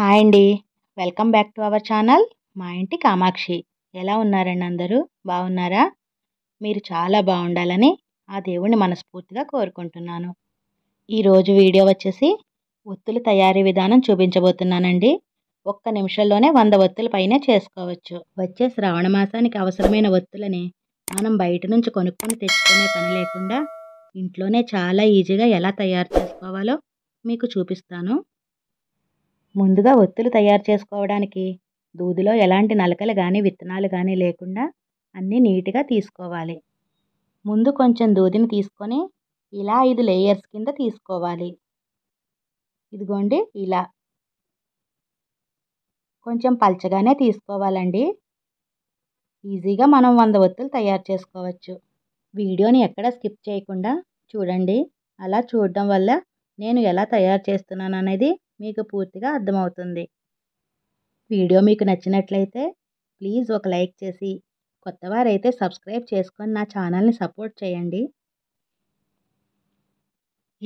hi అండి welcome back to our channel మా ఇంటి కామాక్షి ఎలా ఉన్నారండి అందరూ బాగున్నారా మీరు చాలా బాగుండాలని ఆ దేవుణ్ణి మనస్ఫూర్తిగా కోరుకుంటున్నాను ఈరోజు వీడియో వచ్చేసి ఒత్తుల తయారీ విధానం చూపించబోతున్నానండి ఒక్క నిమిషంలోనే వంద ఒత్తుల పైన చేసుకోవచ్చు వచ్చే శ్రావణ మాసానికి అవసరమైన ఒత్తులని మనం బయట నుంచి కొనుక్కొని తెచ్చుకునే పని లేకుండా ఇంట్లోనే చాలా ఈజీగా ఎలా తయారు చేసుకోవాలో మీకు చూపిస్తాను ముందుగా ఒత్తులు తయారు చేసుకోవడానికి దూదిలో ఎలాంటి నలకలు కానీ విత్తనాలు కానీ లేకుండా అన్నీ నీట్గా తీసుకోవాలి ముందు కొంచెం దూదిని తీసుకొని ఇలా ఐదు లేయర్స్ కింద తీసుకోవాలి ఇదిగోండి ఇలా కొంచెం పల్చగానే తీసుకోవాలండి ఈజీగా మనం వంద ఒత్తులు తయారు చేసుకోవచ్చు వీడియోని ఎక్కడ స్కిప్ చేయకుండా చూడండి అలా చూడడం వల్ల నేను ఎలా తయారు చేస్తున్నాను అనేది మీకు పూర్తిగా అర్థమవుతుంది వీడియో మీకు నచ్చినట్లయితే ప్లీజ్ ఒక లైక్ చేసి కొత్తవారైతే సబ్స్క్రైబ్ చేసుకొని నా ఛానల్ని సపోర్ట్ చేయండి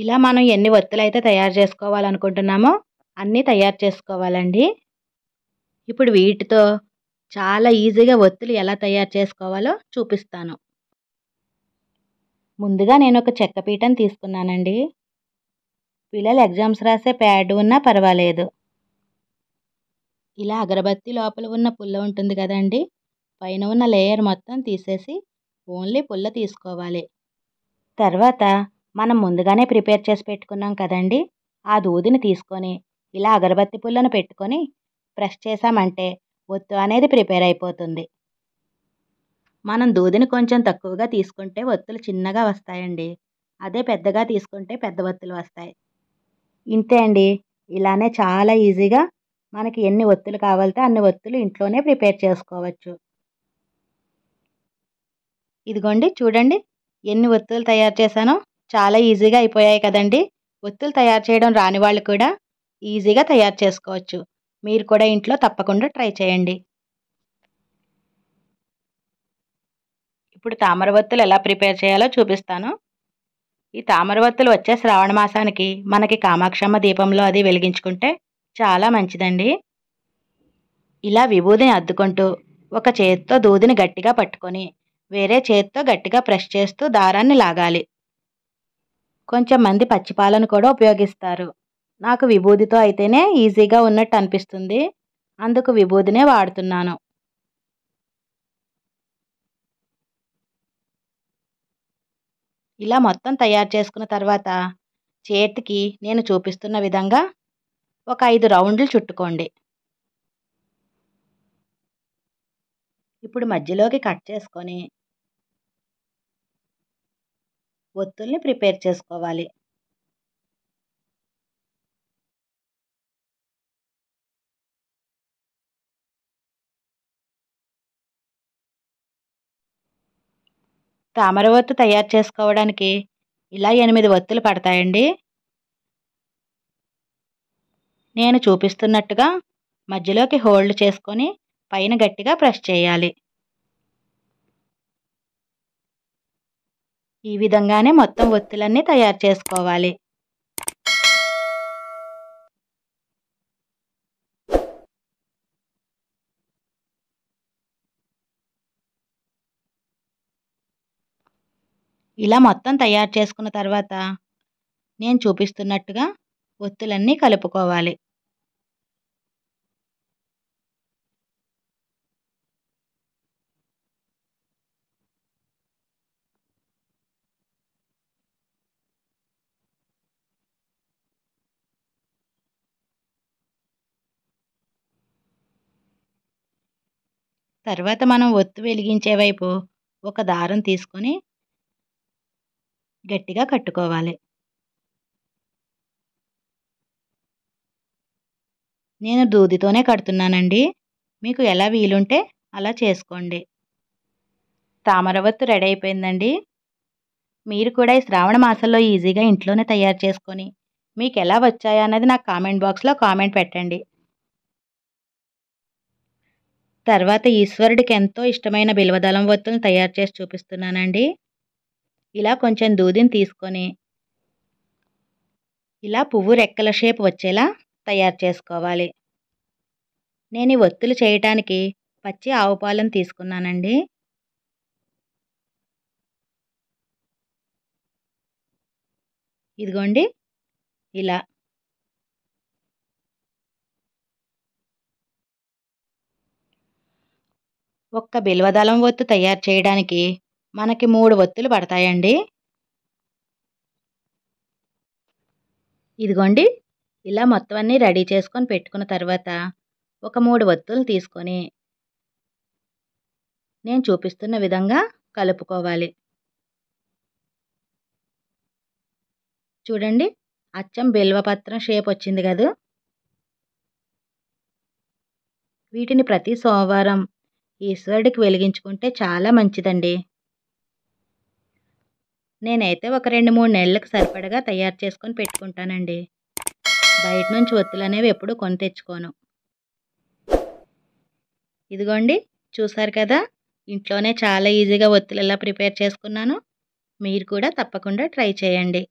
ఇలా మనం ఎన్ని ఒత్తులు అయితే తయారు చేసుకోవాలనుకుంటున్నామో అన్నీ తయారు చేసుకోవాలండి ఇప్పుడు వీటితో చాలా ఈజీగా ఒత్తులు ఎలా తయారు చేసుకోవాలో చూపిస్తాను ముందుగా నేను ఒక చెక్క పీటను తీసుకున్నానండి పిల్లలు ఎగ్జామ్స్ రాసే ప్యాడ్ ఉన్నా పర్వాలేదు ఇలా అగరబత్తి లోపల ఉన్న పుల్ల ఉంటుంది కదండి పైన ఉన్న లేయర్ మొత్తం తీసేసి ఓన్లీ పుల్ల తీసుకోవాలి తర్వాత మనం ముందుగానే ప్రిపేర్ చేసి పెట్టుకున్నాం కదండి ఆ దూదిని తీసుకొని ఇలా అగరబత్తి పుల్లను పెట్టుకొని ప్రెస్ చేసామంటే ఒత్తు అనేది ప్రిపేర్ అయిపోతుంది మనం దూదిని కొంచెం తక్కువగా తీసుకుంటే ఒత్తులు చిన్నగా వస్తాయండి అదే పెద్దగా తీసుకుంటే పెద్ద ఒత్తులు వస్తాయి ఇంతే అండి ఇలానే చాలా ఈజీగా మనకి ఎన్ని ఒత్తులు కావాలితే అన్ని ఒత్తులు ఇంట్లోనే ప్రిపేర్ చేసుకోవచ్చు ఇదిగోండి చూడండి ఎన్ని ఒత్తులు తయారు చేశానో చాలా ఈజీగా అయిపోయాయి కదండి ఒత్తులు తయారు చేయడం రాని వాళ్ళు కూడా ఈజీగా తయారు చేసుకోవచ్చు మీరు కూడా ఇంట్లో తప్పకుండా ట్రై చేయండి ఇప్పుడు తామర ఒత్తులు ఎలా ప్రిపేర్ చేయాలో చూపిస్తాను ఈ తామరవత్తులు వచ్చే శ్రావణ మాసానికి మనకి కామాక్షమ్మ దీపంలో అది వెలిగించుకుంటే చాలా మంచిదండి ఇలా విభూదిని అద్దుకుంటూ ఒక చేత్తో దూదిని గట్టిగా పట్టుకొని వేరే చేత్తో గట్టిగా ప్రెస్ చేస్తూ దారాన్ని లాగాలి కొంచెం మంది పచ్చిపాలను కూడా ఉపయోగిస్తారు నాకు విభూదితో అయితేనే ఈజీగా ఉన్నట్టు అనిపిస్తుంది అందుకు విభూదినే వాడుతున్నాను ఇలా మొత్తం తయారు చేసుకున్న తర్వాత చేతికి నేను చూపిస్తున్న విధంగా ఒక ఐదు రౌండ్లు చుట్టుకోండి ఇప్పుడు మధ్యలోకి కట్ చేసుకొని ఒత్తుల్ని ప్రిపేర్ చేసుకోవాలి తామర ఒత్తు తయారు చేసుకోవడానికి ఇలా ఎనిమిది వత్తులు పడతాయండి నేను చూపిస్తున్నట్టుగా మధ్యలోకి హోల్డ్ చేసుకొని పైన గట్టిగా ప్రెస్ చేయాలి ఈ విధంగానే మొత్తం ఒత్తులన్నీ తయారు చేసుకోవాలి ఇలా మొత్తం తయారు చేసుకున్న తర్వాత నేను చూపిస్తున్నట్టుగా ఒత్తులన్నీ కలుపుకోవాలి తర్వాత మనం ఒత్తు వెలిగించే వైపు ఒక దారం తీసుకొని గట్టిగా కట్టుకోవాలి నేను దూదితోనే కడుతున్నానండి మీకు ఎలా వీలుంటే అలా చేసుకోండి తామరవత్తు రెడీ అయిపోయిందండి మీరు కూడా ఈ శ్రావణ మాసంలో ఈజీగా ఇంట్లోనే తయారు చేసుకొని మీకు ఎలా వచ్చాయా అన్నది నాకు కామెంట్ బాక్స్లో కామెంట్ పెట్టండి తర్వాత ఈశ్వరుడికి ఎంతో ఇష్టమైన బిల్వదళం వత్తులను తయారు చేసి చూపిస్తున్నానండి ఇలా కొంచెం దూదిని తీసుకొని ఇలా పువ్వు రెక్కల షేప్ వచ్చేలా తయారు చేసుకోవాలి నేను ఈ ఒత్తులు చేయటానికి పచ్చి ఆవు పాలను తీసుకున్నానండి ఇదిగోండి ఇలా ఒక్క బిల్వదళం ఒత్తు తయారు చేయడానికి మనకి మూడు ఒత్తులు పడతాయండి ఇదిగోండి ఇలా మొత్తం అన్నీ రెడీ చేసుకొని పెట్టుకున్న తర్వాత ఒక మూడు ఒత్తులు తీసుకొని నేను చూపిస్తున్న విధంగా కలుపుకోవాలి చూడండి అచ్చం బిల్వపత్రం షేప్ వచ్చింది కదా వీటిని ప్రతి సోమవారం ఈశ్వరుడికి వెలిగించుకుంటే చాలా మంచిదండి నేనైతే ఒక రెండు మూడు నెలలకు సరిపడగా తయారు చేసుకొని పెట్టుకుంటానండి బయట నుంచి ఒత్తులు అనేవి ఎప్పుడు కొని తెచ్చుకోను ఇదిగోండి చూసారు కదా ఇంట్లోనే చాలా ఈజీగా ఒత్తులు ఎలా ప్రిపేర్ చేసుకున్నాను మీరు కూడా తప్పకుండా ట్రై చేయండి